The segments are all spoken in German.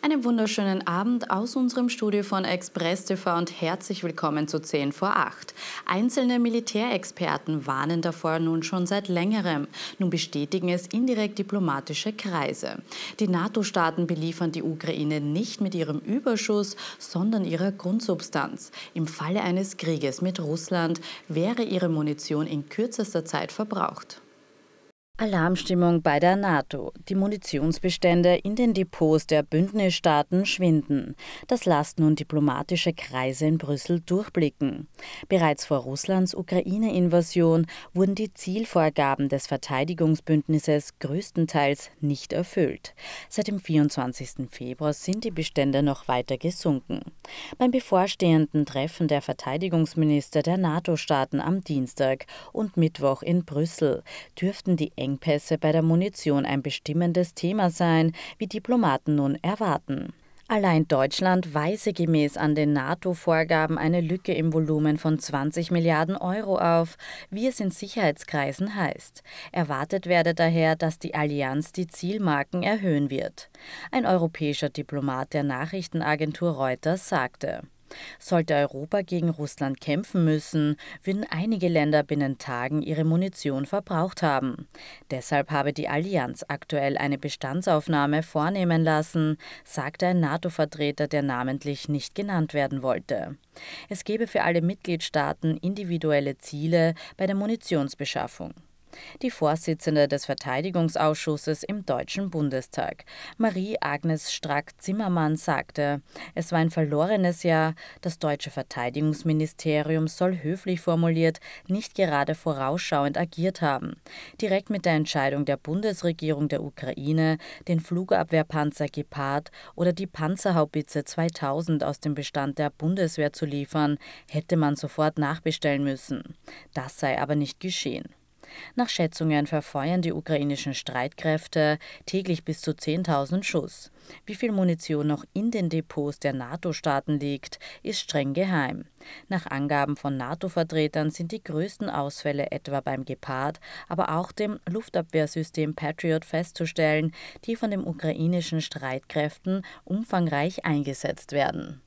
Einen wunderschönen Abend aus unserem Studio von Express TV und herzlich willkommen zu 10 vor 8. Einzelne Militärexperten warnen davor nun schon seit längerem. Nun bestätigen es indirekt diplomatische Kreise. Die NATO-Staaten beliefern die Ukraine nicht mit ihrem Überschuss, sondern ihrer Grundsubstanz. Im Falle eines Krieges mit Russland wäre ihre Munition in kürzester Zeit verbraucht. Alarmstimmung bei der NATO. Die Munitionsbestände in den Depots der Bündnisstaaten schwinden. Das lasst nun diplomatische Kreise in Brüssel durchblicken. Bereits vor Russlands Ukraine-Invasion wurden die Zielvorgaben des Verteidigungsbündnisses größtenteils nicht erfüllt. Seit dem 24. Februar sind die Bestände noch weiter gesunken. Beim bevorstehenden Treffen der Verteidigungsminister der NATO-Staaten am Dienstag und Mittwoch in Brüssel dürften die Engpässe bei der Munition ein bestimmendes Thema sein, wie Diplomaten nun erwarten. Allein Deutschland weise gemäß an den NATO-Vorgaben eine Lücke im Volumen von 20 Milliarden Euro auf, wie es in Sicherheitskreisen heißt. Erwartet werde daher, dass die Allianz die Zielmarken erhöhen wird. Ein europäischer Diplomat der Nachrichtenagentur Reuters sagte. Sollte Europa gegen Russland kämpfen müssen, würden einige Länder binnen Tagen ihre Munition verbraucht haben. Deshalb habe die Allianz aktuell eine Bestandsaufnahme vornehmen lassen, sagte ein NATO-Vertreter, der namentlich nicht genannt werden wollte. Es gebe für alle Mitgliedstaaten individuelle Ziele bei der Munitionsbeschaffung die Vorsitzende des Verteidigungsausschusses im Deutschen Bundestag. Marie-Agnes Strack-Zimmermann sagte, es war ein verlorenes Jahr. Das deutsche Verteidigungsministerium soll höflich formuliert nicht gerade vorausschauend agiert haben. Direkt mit der Entscheidung der Bundesregierung der Ukraine, den Flugabwehrpanzer Gepard oder die Panzerhaubitze 2000 aus dem Bestand der Bundeswehr zu liefern, hätte man sofort nachbestellen müssen. Das sei aber nicht geschehen. Nach Schätzungen verfeuern die ukrainischen Streitkräfte täglich bis zu 10.000 Schuss. Wie viel Munition noch in den Depots der NATO-Staaten liegt, ist streng geheim. Nach Angaben von NATO-Vertretern sind die größten Ausfälle etwa beim Gepard, aber auch dem Luftabwehrsystem Patriot festzustellen, die von den ukrainischen Streitkräften umfangreich eingesetzt werden.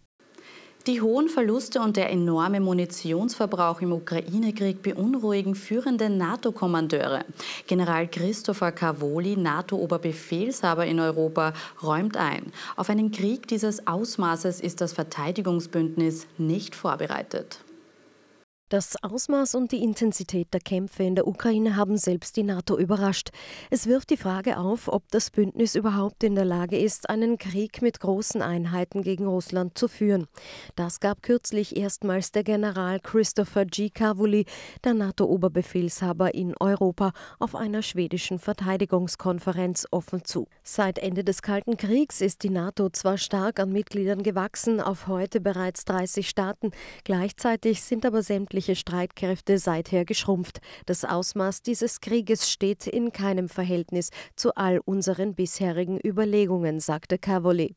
Die hohen Verluste und der enorme Munitionsverbrauch im Ukraine-Krieg beunruhigen führende NATO-Kommandeure. General Christopher Cavoli, NATO-Oberbefehlshaber in Europa, räumt ein. Auf einen Krieg dieses Ausmaßes ist das Verteidigungsbündnis nicht vorbereitet. Das Ausmaß und die Intensität der Kämpfe in der Ukraine haben selbst die NATO überrascht. Es wirft die Frage auf, ob das Bündnis überhaupt in der Lage ist, einen Krieg mit großen Einheiten gegen Russland zu führen. Das gab kürzlich erstmals der General Christopher G. Kavuli, der NATO-Oberbefehlshaber in Europa, auf einer schwedischen Verteidigungskonferenz offen zu. Seit Ende des Kalten Kriegs ist die NATO zwar stark an Mitgliedern gewachsen, auf heute bereits 30 Staaten, gleichzeitig sind aber sämtliche westliche Streitkräfte seither geschrumpft. Das Ausmaß dieses Krieges steht in keinem Verhältnis zu all unseren bisherigen Überlegungen, sagte Cavoli.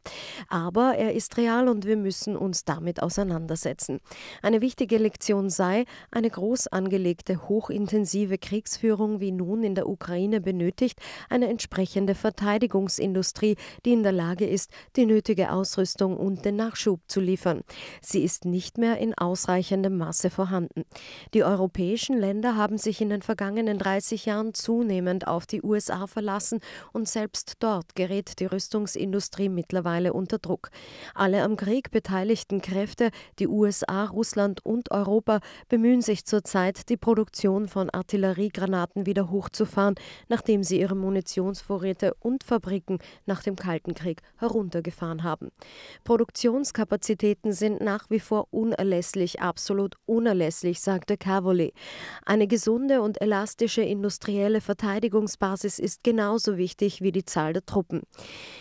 Aber er ist real und wir müssen uns damit auseinandersetzen. Eine wichtige Lektion sei, eine groß angelegte, hochintensive Kriegsführung wie nun in der Ukraine benötigt eine entsprechende Verteidigungsindustrie, die in der Lage ist, die nötige Ausrüstung und den Nachschub zu liefern. Sie ist nicht mehr in ausreichendem Maße vorhanden konnten. Die europäischen Länder haben sich in den vergangenen 30 Jahren zunehmend auf die USA verlassen und selbst dort gerät die Rüstungsindustrie mittlerweile unter Druck. Alle am Krieg beteiligten Kräfte, die USA, Russland und Europa, bemühen sich zurzeit, die Produktion von Artilleriegranaten wieder hochzufahren, nachdem sie ihre Munitionsvorräte und Fabriken nach dem Kalten Krieg heruntergefahren haben. Produktionskapazitäten sind nach wie vor unerlässlich, absolut unerlässlich unerlässlich, sagte Cavoli. Eine gesunde und elastische industrielle Verteidigungsbasis ist genauso wichtig wie die Zahl der Truppen.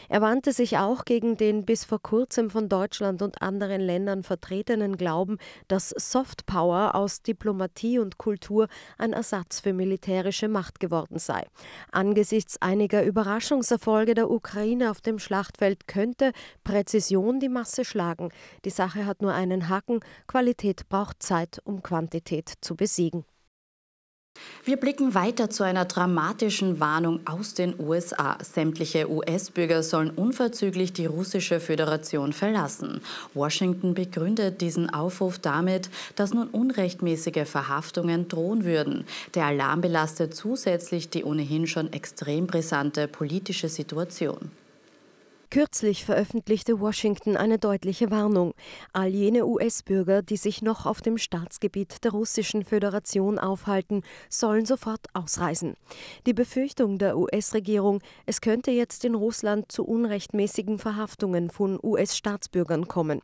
Er wandte sich auch gegen den bis vor kurzem von Deutschland und anderen Ländern vertretenen Glauben, dass Softpower aus Diplomatie und Kultur ein Ersatz für militärische Macht geworden sei. Angesichts einiger Überraschungserfolge der Ukraine auf dem Schlachtfeld könnte Präzision die Masse schlagen. Die Sache hat nur einen Haken, Qualität braucht Zeit, um Quantität zu besiegen. Wir blicken weiter zu einer dramatischen Warnung aus den USA. Sämtliche US-Bürger sollen unverzüglich die russische Föderation verlassen. Washington begründet diesen Aufruf damit, dass nun unrechtmäßige Verhaftungen drohen würden. Der Alarm belastet zusätzlich die ohnehin schon extrem brisante politische Situation. Kürzlich veröffentlichte Washington eine deutliche Warnung. All jene US-Bürger, die sich noch auf dem Staatsgebiet der Russischen Föderation aufhalten, sollen sofort ausreisen. Die Befürchtung der US-Regierung, es könnte jetzt in Russland zu unrechtmäßigen Verhaftungen von US-Staatsbürgern kommen.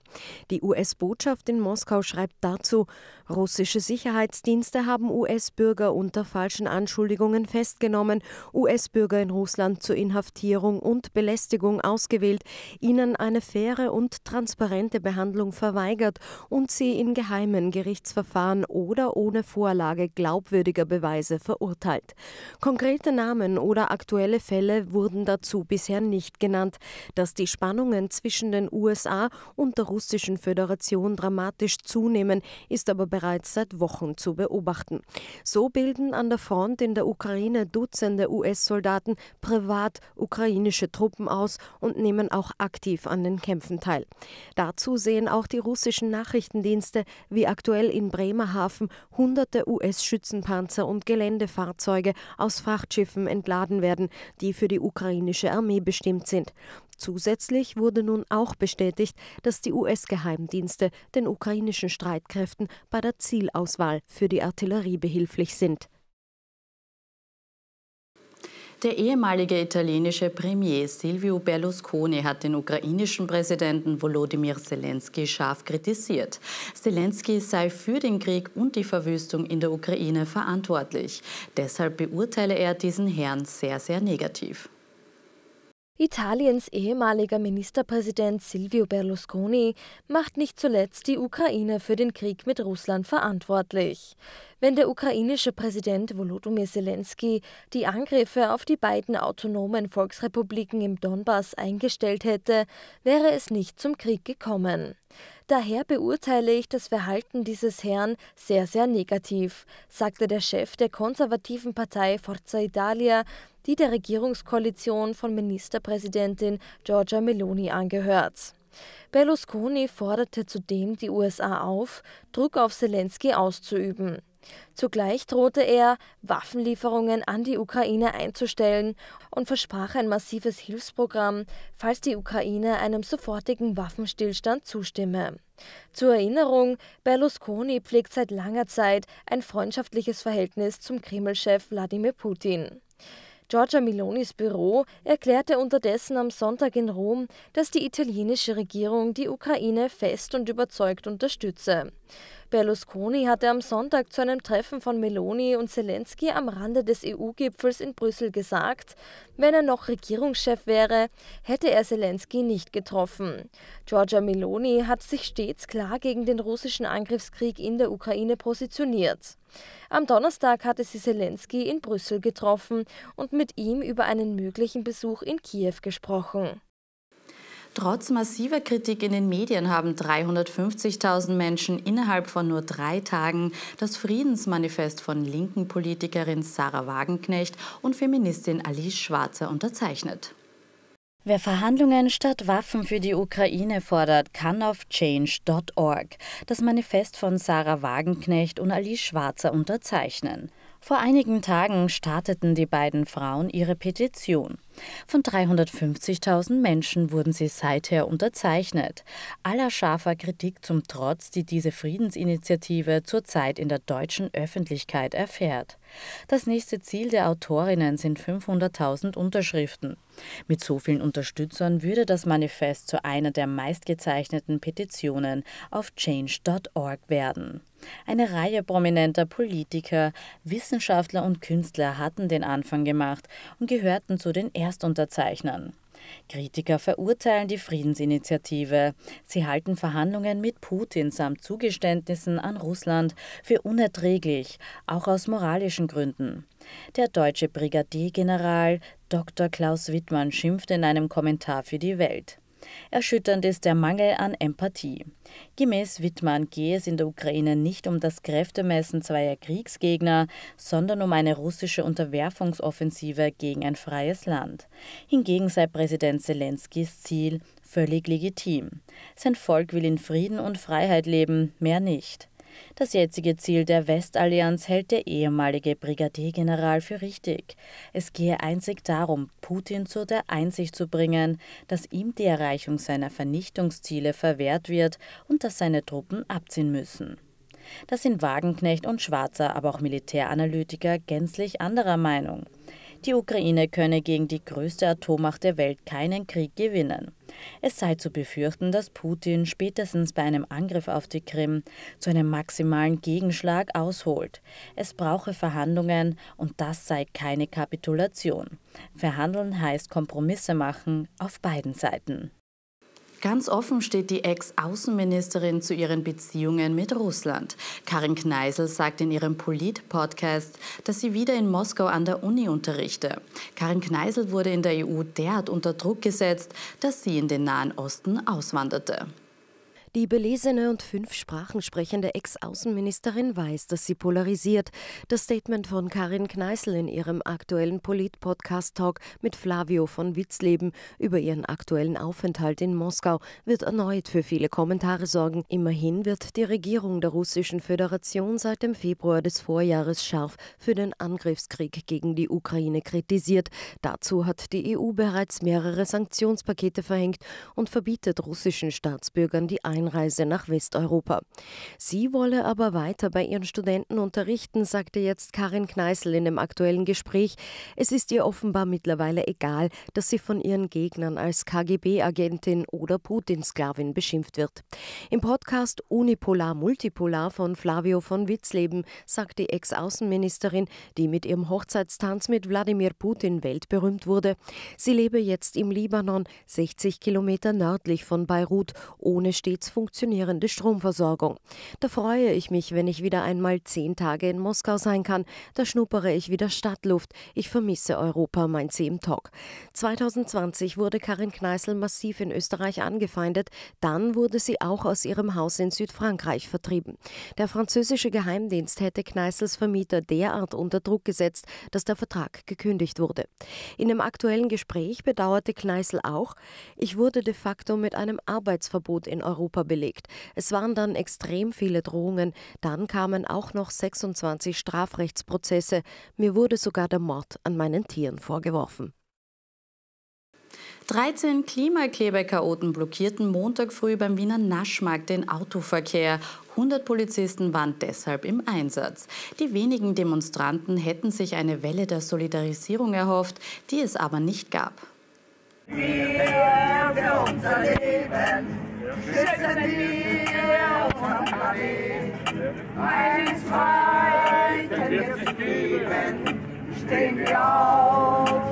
Die US-Botschaft in Moskau schreibt dazu, russische Sicherheitsdienste haben US-Bürger unter falschen Anschuldigungen festgenommen, US-Bürger in Russland zur Inhaftierung und Belästigung ausgewählt ausgewählt, ihnen eine faire und transparente Behandlung verweigert und sie in geheimen Gerichtsverfahren oder ohne Vorlage glaubwürdiger Beweise verurteilt. Konkrete Namen oder aktuelle Fälle wurden dazu bisher nicht genannt. Dass die Spannungen zwischen den USA und der russischen Föderation dramatisch zunehmen, ist aber bereits seit Wochen zu beobachten. So bilden an der Front in der Ukraine Dutzende US-Soldaten privat ukrainische Truppen aus und nehmen nehmen auch aktiv an den Kämpfen teil. Dazu sehen auch die russischen Nachrichtendienste, wie aktuell in Bremerhaven hunderte US-Schützenpanzer und Geländefahrzeuge aus Frachtschiffen entladen werden, die für die ukrainische Armee bestimmt sind. Zusätzlich wurde nun auch bestätigt, dass die US-Geheimdienste den ukrainischen Streitkräften bei der Zielauswahl für die Artillerie behilflich sind. Der ehemalige italienische Premier Silvio Berlusconi hat den ukrainischen Präsidenten Volodymyr Zelensky scharf kritisiert. Zelensky sei für den Krieg und die Verwüstung in der Ukraine verantwortlich. Deshalb beurteile er diesen Herrn sehr, sehr negativ. Italiens ehemaliger Ministerpräsident Silvio Berlusconi macht nicht zuletzt die Ukraine für den Krieg mit Russland verantwortlich wenn der ukrainische Präsident Volodymyr Zelensky die Angriffe auf die beiden autonomen Volksrepubliken im Donbass eingestellt hätte, wäre es nicht zum Krieg gekommen. Daher beurteile ich das Verhalten dieses Herrn sehr, sehr negativ, sagte der Chef der konservativen Partei Forza Italia, die der Regierungskoalition von Ministerpräsidentin Giorgia Meloni angehört. Berlusconi forderte zudem die USA auf, Druck auf Zelensky auszuüben. Zugleich drohte er, Waffenlieferungen an die Ukraine einzustellen und versprach ein massives Hilfsprogramm, falls die Ukraine einem sofortigen Waffenstillstand zustimme. Zur Erinnerung, Berlusconi pflegt seit langer Zeit ein freundschaftliches Verhältnis zum Kreml-Chef Wladimir Putin. Giorgia Milonis Büro erklärte unterdessen am Sonntag in Rom, dass die italienische Regierung die Ukraine fest und überzeugt unterstütze. Berlusconi hatte am Sonntag zu einem Treffen von Meloni und Zelensky am Rande des EU-Gipfels in Brüssel gesagt, wenn er noch Regierungschef wäre, hätte er Zelensky nicht getroffen. Giorgia Meloni hat sich stets klar gegen den russischen Angriffskrieg in der Ukraine positioniert. Am Donnerstag hatte sie Zelensky in Brüssel getroffen und mit ihm über einen möglichen Besuch in Kiew gesprochen. Trotz massiver Kritik in den Medien haben 350.000 Menschen innerhalb von nur drei Tagen das Friedensmanifest von linken Politikerin Sarah Wagenknecht und Feministin Alice Schwarzer unterzeichnet. Wer Verhandlungen statt Waffen für die Ukraine fordert, kann auf change.org das Manifest von Sarah Wagenknecht und Alice Schwarzer unterzeichnen. Vor einigen Tagen starteten die beiden Frauen ihre Petition. Von 350.000 Menschen wurden sie seither unterzeichnet. Aller scharfer Kritik zum Trotz, die diese Friedensinitiative zurzeit in der deutschen Öffentlichkeit erfährt. Das nächste Ziel der Autorinnen sind 500.000 Unterschriften. Mit so vielen Unterstützern würde das Manifest zu einer der meistgezeichneten Petitionen auf change.org werden. Eine Reihe prominenter Politiker, Wissenschaftler und Künstler hatten den Anfang gemacht und gehörten zu den Erstunterzeichnern. Kritiker verurteilen die Friedensinitiative. Sie halten Verhandlungen mit Putin samt Zugeständnissen an Russland für unerträglich, auch aus moralischen Gründen. Der deutsche Brigadiergeneral Dr. Klaus Wittmann schimpfte in einem Kommentar für die Welt. Erschütternd ist der Mangel an Empathie. Gemäß Wittmann gehe es in der Ukraine nicht um das Kräftemessen zweier Kriegsgegner, sondern um eine russische Unterwerfungsoffensive gegen ein freies Land. Hingegen sei Präsident Zelenskys Ziel völlig legitim. Sein Volk will in Frieden und Freiheit leben, mehr nicht. Das jetzige Ziel der Westallianz hält der ehemalige Brigadiergeneral für richtig. Es gehe einzig darum, Putin zu der Einsicht zu bringen, dass ihm die Erreichung seiner Vernichtungsziele verwehrt wird und dass seine Truppen abziehen müssen. Da sind Wagenknecht und Schwarzer, aber auch Militäranalytiker gänzlich anderer Meinung die Ukraine könne gegen die größte Atommacht der Welt keinen Krieg gewinnen. Es sei zu befürchten, dass Putin spätestens bei einem Angriff auf die Krim zu einem maximalen Gegenschlag ausholt. Es brauche Verhandlungen und das sei keine Kapitulation. Verhandeln heißt Kompromisse machen auf beiden Seiten. Ganz offen steht die Ex-Außenministerin zu ihren Beziehungen mit Russland. Karin Kneisel sagt in ihrem Polit-Podcast, dass sie wieder in Moskau an der Uni unterrichte. Karin Kneisel wurde in der EU derart unter Druck gesetzt, dass sie in den Nahen Osten auswanderte. Die belesene und fünf Sprachen sprechende Ex-Außenministerin weiß, dass sie polarisiert. Das Statement von Karin Kneißl in ihrem aktuellen Polit-Podcast-Talk mit Flavio von Witzleben über ihren aktuellen Aufenthalt in Moskau wird erneut für viele Kommentare sorgen. Immerhin wird die Regierung der Russischen Föderation seit dem Februar des Vorjahres scharf für den Angriffskrieg gegen die Ukraine kritisiert. Dazu hat die EU bereits mehrere Sanktionspakete verhängt und verbietet russischen Staatsbürgern die Einreise Einreise nach Westeuropa. Sie wolle aber weiter bei ihren Studenten unterrichten, sagte jetzt Karin Kneißl in dem aktuellen Gespräch. Es ist ihr offenbar mittlerweile egal, dass sie von ihren Gegnern als KGB-Agentin oder Putinsklavin beschimpft wird. Im Podcast Unipolar Multipolar von Flavio von Witzleben sagt die Ex-Außenministerin, die mit ihrem Hochzeitstanz mit Wladimir Putin weltberühmt wurde, sie lebe jetzt im Libanon, 60 Kilometer nördlich von Beirut, ohne stets funktionierende Stromversorgung. Da freue ich mich, wenn ich wieder einmal zehn Tage in Moskau sein kann. Da schnuppere ich wieder Stadtluft. Ich vermisse Europa, mein sie im Talk. 2020 wurde Karin Kneißl massiv in Österreich angefeindet. Dann wurde sie auch aus ihrem Haus in Südfrankreich vertrieben. Der französische Geheimdienst hätte Kneißls Vermieter derart unter Druck gesetzt, dass der Vertrag gekündigt wurde. In einem aktuellen Gespräch bedauerte Kneißl auch, ich wurde de facto mit einem Arbeitsverbot in Europa Europa belegt. Es waren dann extrem viele Drohungen, dann kamen auch noch 26 Strafrechtsprozesse, mir wurde sogar der Mord an meinen Tieren vorgeworfen. 13 Klimakleber-Chaoten blockierten Montag früh beim Wiener Naschmarkt den Autoverkehr. 100 Polizisten waren deshalb im Einsatz. Die wenigen Demonstranten hätten sich eine Welle der Solidarisierung erhofft, die es aber nicht gab. Wir für unser Leben. Sitzen wir auf unserem Planeten, ein Zweiten wird es geben, stehen wir auf.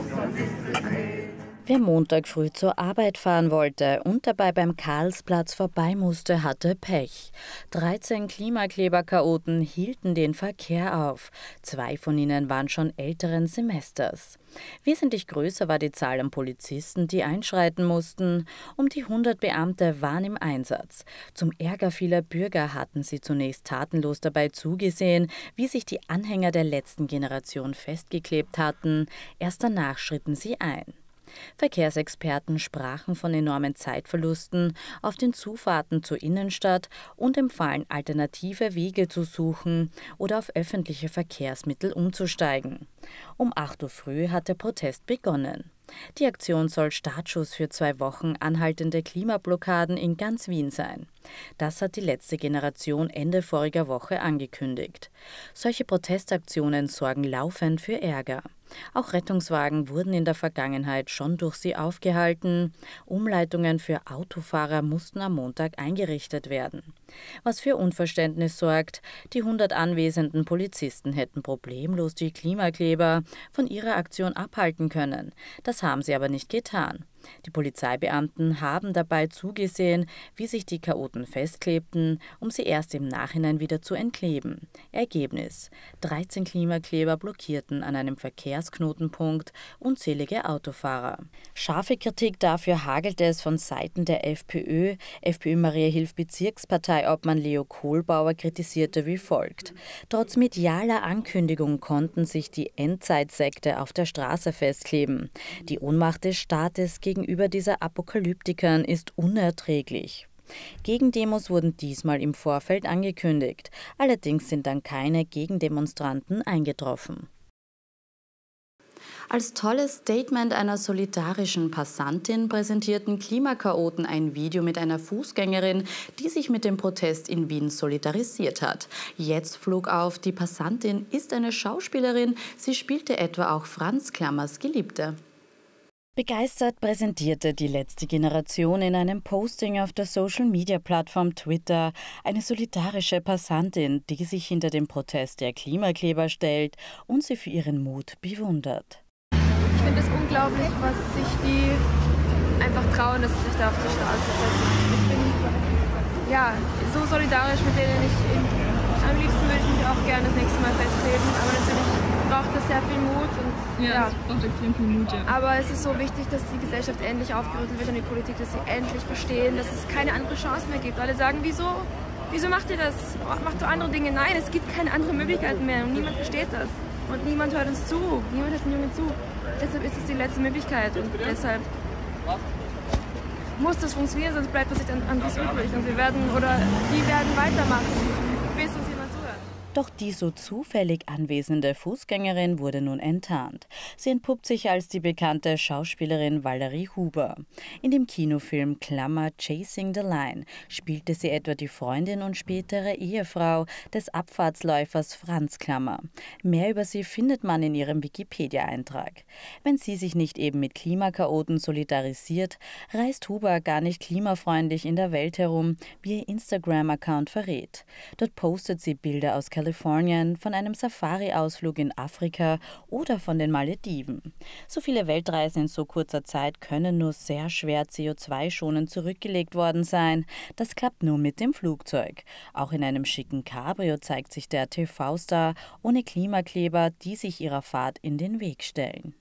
Wer Montag früh zur Arbeit fahren wollte und dabei beim Karlsplatz vorbei musste, hatte Pech. 13 Klimakleberchaoten hielten den Verkehr auf. Zwei von ihnen waren schon älteren Semesters. Wesentlich größer war die Zahl an Polizisten, die einschreiten mussten. Um die 100 Beamte waren im Einsatz. Zum Ärger vieler Bürger hatten sie zunächst tatenlos dabei zugesehen, wie sich die Anhänger der letzten Generation festgeklebt hatten. Erst danach schritten sie ein. Verkehrsexperten sprachen von enormen Zeitverlusten auf den Zufahrten zur Innenstadt und empfahlen, alternative Wege zu suchen oder auf öffentliche Verkehrsmittel umzusteigen. Um 8 Uhr früh hat der Protest begonnen. Die Aktion soll Startschuss für zwei Wochen anhaltende Klimablockaden in ganz Wien sein. Das hat die letzte Generation Ende voriger Woche angekündigt. Solche Protestaktionen sorgen laufend für Ärger. Auch Rettungswagen wurden in der Vergangenheit schon durch sie aufgehalten. Umleitungen für Autofahrer mussten am Montag eingerichtet werden was für Unverständnis sorgt. Die 100 anwesenden Polizisten hätten problemlos die Klimakleber von ihrer Aktion abhalten können. Das haben sie aber nicht getan. Die Polizeibeamten haben dabei zugesehen, wie sich die Chaoten festklebten, um sie erst im Nachhinein wieder zu entkleben. Ergebnis: 13 Klimakleber blockierten an einem Verkehrsknotenpunkt unzählige Autofahrer. Scharfe Kritik dafür hagelte es von Seiten der FPÖ. FPÖ Maria Hilf Obmann Leo Kohlbauer kritisierte wie folgt: Trotz medialer Ankündigung konnten sich die Endzeitsekte auf der Straße festkleben. Die Ohnmacht des Staates gegenüber dieser Apokalyptikern ist unerträglich. Gegendemos wurden diesmal im Vorfeld angekündigt, allerdings sind dann keine Gegendemonstranten eingetroffen. Als tolles Statement einer solidarischen Passantin präsentierten Klimakaoten ein Video mit einer Fußgängerin, die sich mit dem Protest in Wien solidarisiert hat. Jetzt flog auf, die Passantin ist eine Schauspielerin, sie spielte etwa auch Franz Klammers Geliebte. Begeistert präsentierte die letzte Generation in einem Posting auf der Social-Media-Plattform Twitter eine solidarische Passantin, die sich hinter den Protest der Klimakleber stellt und sie für ihren Mut bewundert. Ich finde es unglaublich, was sich die einfach trauen, dass sie sich da auf die Straße setzen. Ich bin ja, so solidarisch mit denen. Ich, am liebsten würde ich mich auch gerne das nächste Mal festleben, aber natürlich braucht das sehr viel Mut. Und, ja, ja, es braucht extrem viel Mut, ja. Aber es ist so wichtig, dass die Gesellschaft endlich aufgerüttelt wird und die Politik, dass sie endlich verstehen, dass es keine andere Chance mehr gibt. Alle sagen, wieso? Wieso macht ihr das? Macht ihr andere Dinge? Nein, es gibt keine andere Möglichkeiten mehr und niemand versteht das. Und niemand hört uns zu. Niemand hört den Jungen zu. Deshalb ist es die letzte Möglichkeit und deshalb muss das funktionieren, sonst bleibt das nicht anderes übrig. Und wir werden, oder die werden weitermachen, bis uns die doch die so zufällig anwesende Fußgängerin wurde nun enttarnt. Sie entpuppt sich als die bekannte Schauspielerin Valerie Huber. In dem Kinofilm Klammer Chasing the Line spielte sie etwa die Freundin und spätere Ehefrau des Abfahrtsläufers Franz Klammer. Mehr über sie findet man in ihrem Wikipedia-Eintrag. Wenn sie sich nicht eben mit Klimakaoten solidarisiert, reist Huber gar nicht klimafreundlich in der Welt herum, wie ihr Instagram-Account verrät. Dort postet sie Bilder aus Kalifornien Kalifornien, von einem Safari-Ausflug in Afrika oder von den Malediven. So viele Weltreisen in so kurzer Zeit können nur sehr schwer CO2-schonend zurückgelegt worden sein. Das klappt nur mit dem Flugzeug. Auch in einem schicken Cabrio zeigt sich der TV-Star ohne Klimakleber, die sich ihrer Fahrt in den Weg stellen.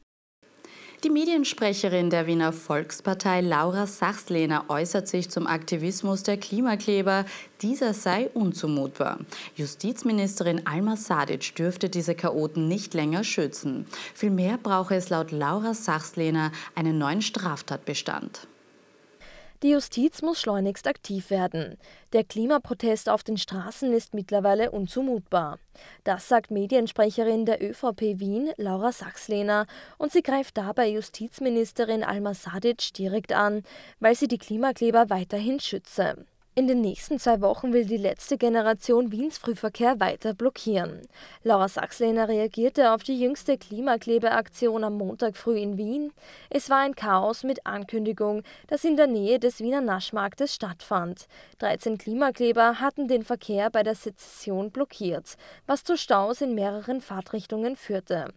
Die Mediensprecherin der Wiener Volkspartei Laura Sachslehner äußert sich zum Aktivismus der Klimakleber. Dieser sei unzumutbar. Justizministerin Alma Sadic dürfte diese Chaoten nicht länger schützen. Vielmehr brauche es laut Laura Sachslehner einen neuen Straftatbestand. Die Justiz muss schleunigst aktiv werden. Der Klimaprotest auf den Straßen ist mittlerweile unzumutbar. Das sagt Mediensprecherin der ÖVP Wien, Laura Sachslehner, und sie greift dabei Justizministerin Alma Sadic direkt an, weil sie die Klimakleber weiterhin schütze. In den nächsten zwei Wochen will die letzte Generation Wiens Frühverkehr weiter blockieren. Laura Sachslehner reagierte auf die jüngste Klimaklebeaktion am Montag früh in Wien. Es war ein Chaos mit Ankündigung, das in der Nähe des Wiener Naschmarktes stattfand. 13 Klimakleber hatten den Verkehr bei der Sezession blockiert, was zu Staus in mehreren Fahrtrichtungen führte.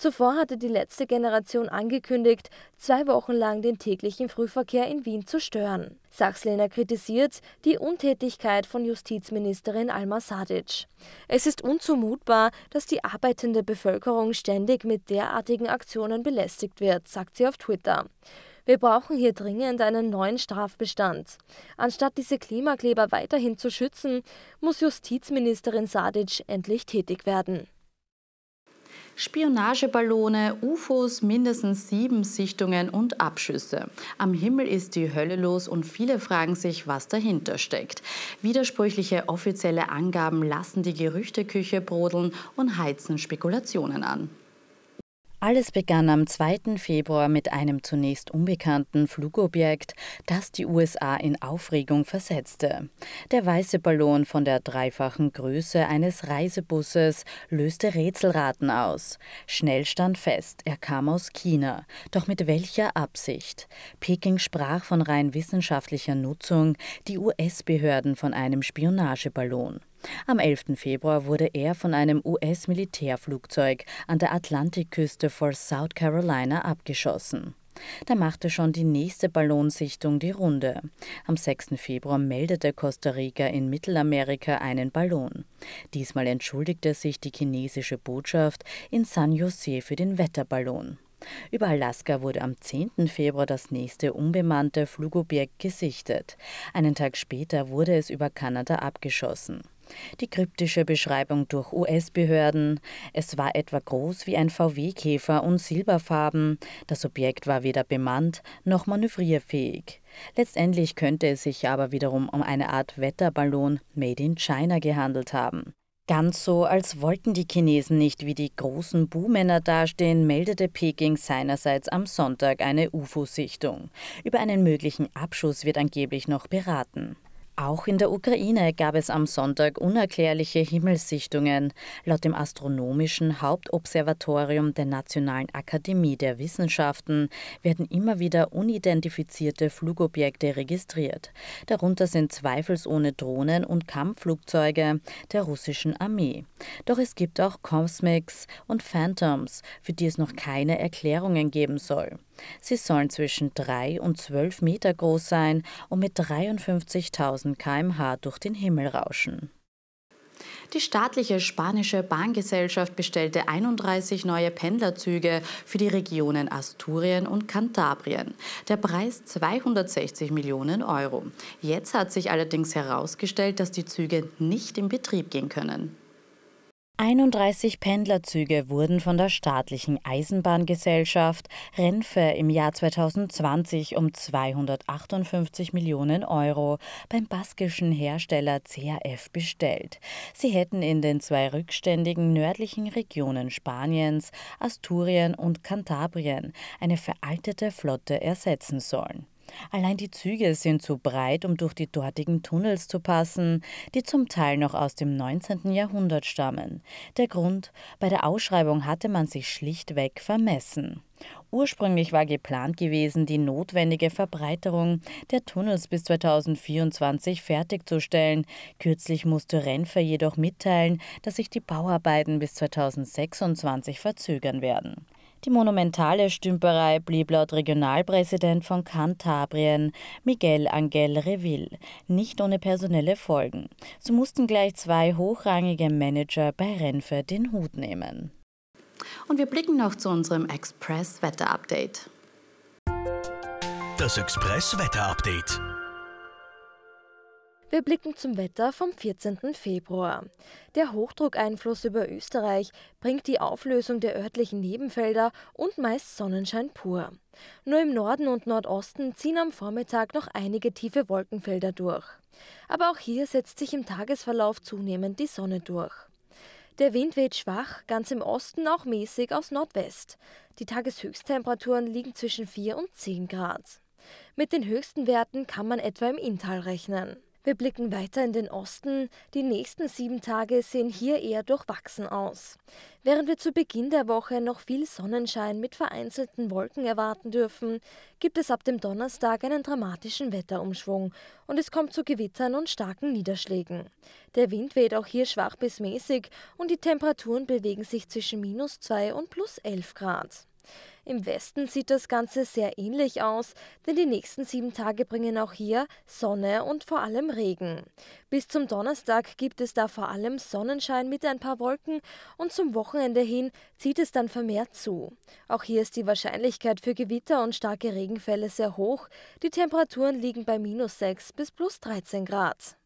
Zuvor hatte die letzte Generation angekündigt, zwei Wochen lang den täglichen Frühverkehr in Wien zu stören. Sachslehner kritisiert die Untätigkeit von Justizministerin Alma Sadic. Es ist unzumutbar, dass die arbeitende Bevölkerung ständig mit derartigen Aktionen belästigt wird, sagt sie auf Twitter. Wir brauchen hier dringend einen neuen Strafbestand. Anstatt diese Klimakleber weiterhin zu schützen, muss Justizministerin Sadic endlich tätig werden. Spionageballone, UFOs, mindestens sieben Sichtungen und Abschüsse. Am Himmel ist die Hölle los und viele fragen sich, was dahinter steckt. Widersprüchliche offizielle Angaben lassen die Gerüchteküche brodeln und heizen Spekulationen an. Alles begann am 2. Februar mit einem zunächst unbekannten Flugobjekt, das die USA in Aufregung versetzte. Der weiße Ballon von der dreifachen Größe eines Reisebusses löste Rätselraten aus. Schnell stand fest, er kam aus China. Doch mit welcher Absicht? Peking sprach von rein wissenschaftlicher Nutzung, die US-Behörden von einem Spionageballon. Am 11. Februar wurde er von einem US-Militärflugzeug an der Atlantikküste vor South Carolina abgeschossen. Da machte schon die nächste Ballonsichtung die Runde. Am 6. Februar meldete Costa Rica in Mittelamerika einen Ballon. Diesmal entschuldigte sich die chinesische Botschaft in San Jose für den Wetterballon. Über Alaska wurde am 10. Februar das nächste unbemannte Flugobjekt gesichtet. Einen Tag später wurde es über Kanada abgeschossen. Die kryptische Beschreibung durch US-Behörden. Es war etwa groß wie ein VW-Käfer und silberfarben. Das Objekt war weder bemannt noch manövrierfähig. Letztendlich könnte es sich aber wiederum um eine Art Wetterballon made in China gehandelt haben. Ganz so, als wollten die Chinesen nicht wie die großen Buhmänner dastehen, meldete Peking seinerseits am Sonntag eine UFO-Sichtung. Über einen möglichen Abschuss wird angeblich noch beraten. Auch in der Ukraine gab es am Sonntag unerklärliche Himmelssichtungen. Laut dem astronomischen Hauptobservatorium der Nationalen Akademie der Wissenschaften werden immer wieder unidentifizierte Flugobjekte registriert. Darunter sind zweifelsohne Drohnen und Kampfflugzeuge der russischen Armee. Doch es gibt auch Cosmics und Phantoms, für die es noch keine Erklärungen geben soll. Sie sollen zwischen 3 und 12 Meter groß sein und mit 53.000 km/h durch den Himmel rauschen. Die staatliche spanische Bahngesellschaft bestellte 31 neue Pendlerzüge für die Regionen Asturien und Kantabrien. Der Preis 260 Millionen Euro. Jetzt hat sich allerdings herausgestellt, dass die Züge nicht in Betrieb gehen können. 31 Pendlerzüge wurden von der staatlichen Eisenbahngesellschaft Renfe im Jahr 2020 um 258 Millionen Euro beim baskischen Hersteller CAF bestellt. Sie hätten in den zwei rückständigen nördlichen Regionen Spaniens, Asturien und Kantabrien eine veraltete Flotte ersetzen sollen. Allein die Züge sind zu breit, um durch die dortigen Tunnels zu passen, die zum Teil noch aus dem 19. Jahrhundert stammen. Der Grund, bei der Ausschreibung hatte man sich schlichtweg vermessen. Ursprünglich war geplant gewesen, die notwendige Verbreiterung der Tunnels bis 2024 fertigzustellen. Kürzlich musste Renfer jedoch mitteilen, dass sich die Bauarbeiten bis 2026 verzögern werden. Die monumentale Stümperei blieb laut Regionalpräsident von Kantabrien, Miguel Angel Reville, nicht ohne personelle Folgen. So mussten gleich zwei hochrangige Manager bei Renfe den Hut nehmen. Und wir blicken noch zu unserem Express-Wetter-Update. Das Express-Wetter-Update. Wir blicken zum Wetter vom 14. Februar. Der Hochdruckeinfluss über Österreich bringt die Auflösung der örtlichen Nebenfelder und meist Sonnenschein pur. Nur im Norden und Nordosten ziehen am Vormittag noch einige tiefe Wolkenfelder durch. Aber auch hier setzt sich im Tagesverlauf zunehmend die Sonne durch. Der Wind weht schwach, ganz im Osten auch mäßig aus Nordwest. Die Tageshöchsttemperaturen liegen zwischen 4 und 10 Grad. Mit den höchsten Werten kann man etwa im Inntal rechnen. Wir blicken weiter in den Osten. Die nächsten sieben Tage sehen hier eher durchwachsen aus. Während wir zu Beginn der Woche noch viel Sonnenschein mit vereinzelten Wolken erwarten dürfen, gibt es ab dem Donnerstag einen dramatischen Wetterumschwung und es kommt zu Gewittern und starken Niederschlägen. Der Wind weht auch hier schwach bis mäßig und die Temperaturen bewegen sich zwischen minus 2 und plus 11 Grad. Im Westen sieht das Ganze sehr ähnlich aus, denn die nächsten sieben Tage bringen auch hier Sonne und vor allem Regen. Bis zum Donnerstag gibt es da vor allem Sonnenschein mit ein paar Wolken und zum Wochenende hin zieht es dann vermehrt zu. Auch hier ist die Wahrscheinlichkeit für Gewitter und starke Regenfälle sehr hoch. Die Temperaturen liegen bei minus 6 bis plus 13 Grad.